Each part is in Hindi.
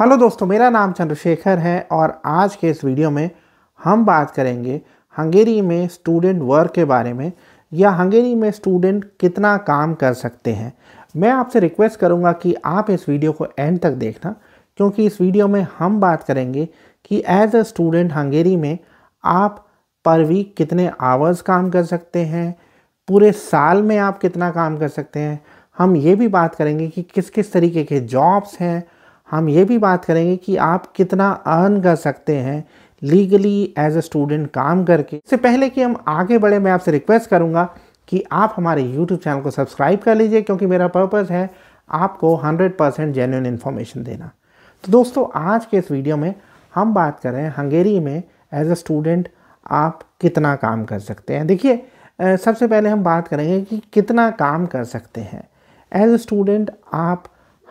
हेलो दोस्तों मेरा नाम चंद्रशेखर है और आज के इस वीडियो में हम बात करेंगे हंगेरी में स्टूडेंट वर्क के बारे में या हंगेरी में स्टूडेंट कितना काम कर सकते हैं मैं आपसे रिक्वेस्ट करूंगा कि आप इस वीडियो को एंड तक देखना क्योंकि इस वीडियो में हम बात करेंगे कि एज अ स्टूडेंट हंगेरी में आप पर वीक कितने आवर्स काम कर सकते हैं पूरे साल में आप कितना काम कर सकते हैं हम ये भी बात करेंगे कि किस किस तरीके के जॉब्स हैं हम ये भी बात करेंगे कि आप कितना अर्न कर सकते हैं लीगली एज अ स्टूडेंट काम करके इससे पहले कि हम आगे बढ़े मैं आपसे रिक्वेस्ट करूँगा कि आप हमारे यूट्यूब चैनल को सब्सक्राइब कर लीजिए क्योंकि मेरा पर्पज़ है आपको 100% परसेंट जेन्यून इन्फॉर्मेशन देना तो दोस्तों आज के इस वीडियो में हम बात कर रहे हैं हंगेरी में एज अ स्टूडेंट आप कितना काम कर सकते हैं देखिए सबसे पहले हम बात करेंगे कि कितना काम कर सकते हैं एज अ स्टूडेंट आप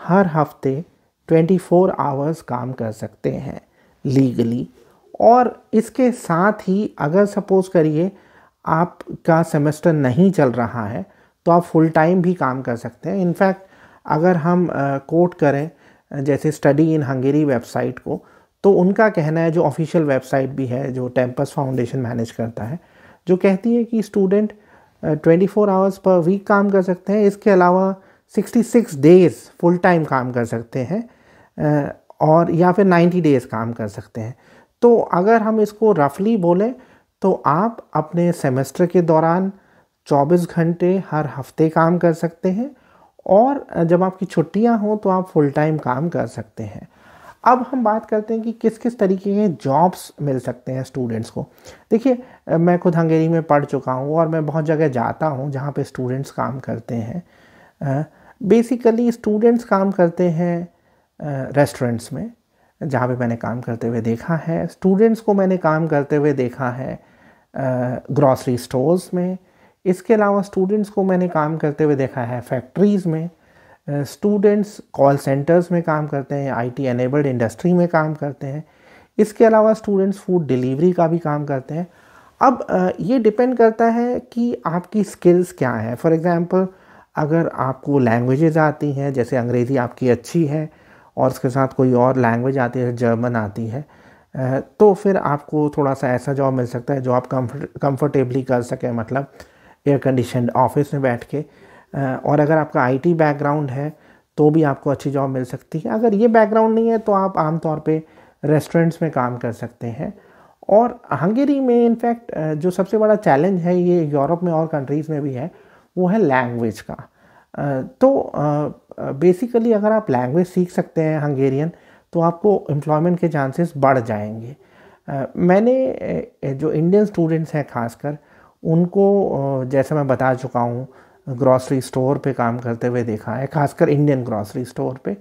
हर हफ्ते ट्वेंटी फ़ोर आवर्स काम कर सकते हैं लीगली और इसके साथ ही अगर सपोज़ करिए आपका सेमेस्टर नहीं चल रहा है तो आप फुल टाइम भी काम कर सकते हैं इनफैक्ट अगर हम कोट करें जैसे स्टडी इन हंगेरी वेबसाइट को तो उनका कहना है जो ऑफिशियल वेबसाइट भी है जो टेम्पस फाउंडेशन मैनेज करता है जो कहती है कि student twenty four hours per week काम कर सकते हैं इसके अलावा sixty six days full time काम कर सकते हैं और या फिर 90 डेज़ काम कर सकते हैं तो अगर हम इसको रफली बोलें तो आप अपने सेमेस्टर के दौरान 24 घंटे हर हफ्ते काम कर सकते हैं और जब आपकी छुट्टियां हों तो आप फुल टाइम काम कर सकते हैं अब हम बात करते हैं कि किस किस तरीके के जॉब्स मिल सकते हैं स्टूडेंट्स को देखिए मैं खुद हंगेरी में पढ़ चुका हूँ और मैं बहुत जगह जाता हूँ जहाँ पे स्टूडेंट्स काम करते हैं बेसिकली स्टूडेंट्स काम करते हैं रेस्टोरेंट्स में जहाँ पे मैंने काम करते हुए देखा है स्टूडेंट्स को मैंने काम करते हुए देखा है ग्रॉसरी स्टोर्स में इसके अलावा स्टूडेंट्स को मैंने काम करते हुए देखा है फैक्ट्रीज़ में स्टूडेंट्स कॉल सेंटर्स में काम करते हैं आईटी एनेबल्ड इंडस्ट्री में काम करते हैं इसके अलावा स्टूडेंट्स फूड डिलीवरी का भी काम करते हैं अब ये डिपेंड करता है कि आपकी स्किल्स क्या है फॉर एग्ज़ाम्पल अगर आपको लैंग्वेजेज आती हैं जैसे अंग्रेज़ी आपकी अच्छी है और उसके साथ कोई और लैंग्वेज आती है जर्मन आती है तो फिर आपको थोड़ा सा ऐसा जॉब मिल सकता है जो आप कम्फर्ट कम्फर्टेबली कर सकें मतलब एयर कंडीशन ऑफिस में बैठ के और अगर आपका आईटी बैकग्राउंड है तो भी आपको अच्छी जॉब मिल सकती है अगर ये बैकग्राउंड नहीं है तो आप आमतौर पे रेस्टोरेंट्स में काम कर सकते हैं और हंगेरी में इनफैक्ट जो सबसे बड़ा चैलेंज है ये यूरोप में और कंट्रीज़ में भी है वो है लैंग्वेज का तो बेसिकली अगर आप लैंग्वेज सीख सकते हैं हंगेरियन तो आपको एम्प्लॉयमेंट के चांसेस बढ़ जाएंगे मैंने जो इंडियन स्टूडेंट्स हैं खासकर उनको जैसे मैं बता चुका हूँ ग्रॉसरी स्टोर पे काम करते हुए देखा है खासकर इंडियन ग्रॉसरी स्टोर पे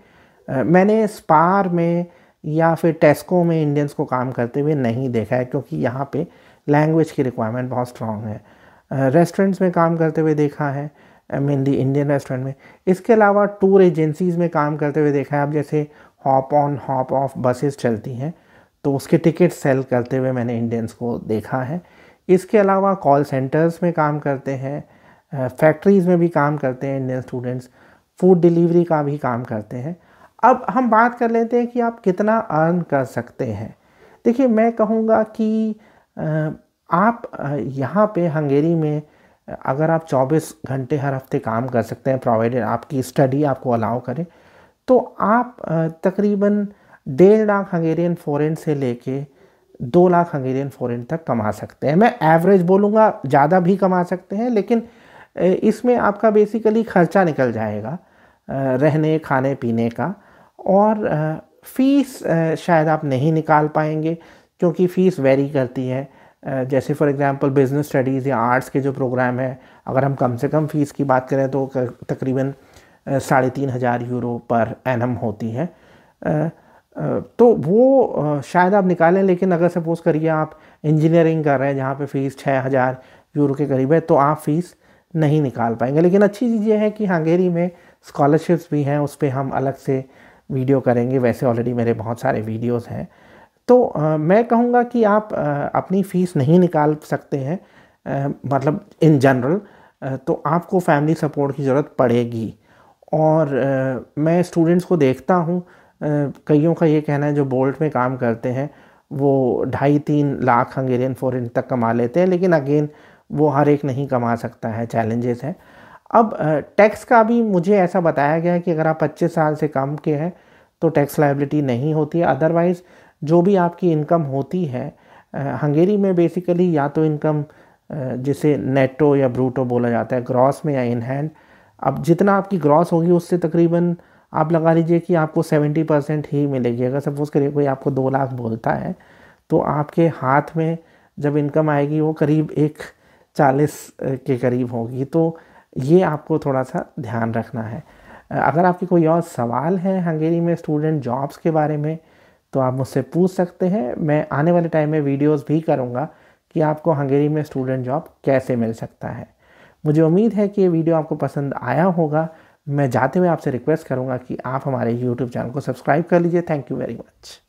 मैंने स्पार में या फिर टेस्को में इंडियंस को काम करते हुए नहीं देखा है क्योंकि यहाँ पे लैंग्वेज की रिक्वायरमेंट बहुत स्ट्रॉन्ग है रेस्टोरेंट्स में काम करते हुए देखा है I mean the Indian restaurant में इसके अलावा टूर एजेंसीज़ में काम करते हुए देखा है आप जैसे hop on hop off buses चलती हैं तो उसके टिकट सेल करते हुए मैंने इंडियंस को देखा है इसके अलावा कॉल सेंटर्स में काम करते हैं फैक्ट्रीज़ में भी काम करते हैं इंडियन स्टूडेंट्स फूड डिलीवरी का भी काम करते हैं अब हम बात कर लेते हैं कि आप कितना अर्न कर सकते हैं देखिए मैं कहूँगा कि आप यहाँ पे हंगेरी में अगर आप 24 घंटे हर हफ्ते काम कर सकते हैं प्रोवाइडेड आपकी स्टडी आपको अलाउ करे तो आप तकरीबन डेढ़ लाख हंगेरियन फॉरेन से लेके दो लाख हंगेरियन फॉरेन तक कमा सकते हैं मैं एवरेज बोलूँगा ज़्यादा भी कमा सकते हैं लेकिन इसमें आपका बेसिकली ख़र्चा निकल जाएगा रहने खाने पीने का और फीस शायद आप नहीं निकाल पाएंगे क्योंकि फ़ीस वेरी करती है जैसे फॉर एग्ज़ाम्पल बिज़नेस स्टडीज़ या आर्ट्स के जो प्रोग्राम है अगर हम कम से कम फ़ीस की बात करें तो तकरीबन साढ़े तीन हज़ार यूरो पर एनम होती है तो वो शायद आप निकालें लेकिन अगर सपोज़ करिए आप इंजीनियरिंग कर रहे हैं जहाँ पे फ़ीस छः हज़ार यूरो के करीब है तो आप फ़ीस नहीं निकाल पाएंगे लेकिन अच्छी चीज़ ये है कि हंगेरी में स्कॉलरशिप्स भी हैं उस पर हम अलग से वीडियो करेंगे वैसे ऑलरेडी मेरे बहुत सारे वीडियोस हैं तो आ, मैं कहूँगा कि आप आ, अपनी फ़ीस नहीं निकाल सकते हैं मतलब इन जनरल तो आपको फैमिली सपोर्ट की ज़रूरत पड़ेगी और आ, मैं स्टूडेंट्स को देखता हूँ कईयों का ये कहना है जो बोल्ट में काम करते हैं वो ढाई तीन लाख हंगेरियन फॉरन तक कमा लेते हैं लेकिन अगेन वो हर एक नहीं कमा सकता है चैलेंजेस हैं अब टैक्स का भी मुझे ऐसा बताया गया है कि अगर आप 25 साल से कम के हैं तो टैक्स लाइबिलिटी नहीं होती है अदरवाइज़ जो भी आपकी इनकम होती है हंगेरी में बेसिकली या तो इनकम जिसे नेटो या ब्रूटो बोला जाता है ग्रॉस में या इन हैंड अब जितना आपकी ग्रॉस होगी उससे तकरीबन आप लगा लीजिए कि आपको सेवेंटी परसेंट ही मिलेगी अगर सपोज़ करिए कोई आपको दो लाख बोलता है तो आपके हाथ में जब इनकम आएगी वो करीब एक चालीस के करीब होगी तो ये आपको थोड़ा सा ध्यान रखना है अगर आपके कोई और सवाल है हंगेरी में स्टूडेंट जॉब्स के बारे में तो आप मुझसे पूछ सकते हैं मैं आने वाले टाइम में वीडियोस भी करूँगा कि आपको हंगेरी में स्टूडेंट जॉब कैसे मिल सकता है मुझे उम्मीद है कि ये वीडियो आपको पसंद आया होगा मैं जाते हुए आपसे रिक्वेस्ट करूँगा कि आप हमारे यूट्यूब चैनल को सब्सक्राइब कर लीजिए थैंक यू वेरी मच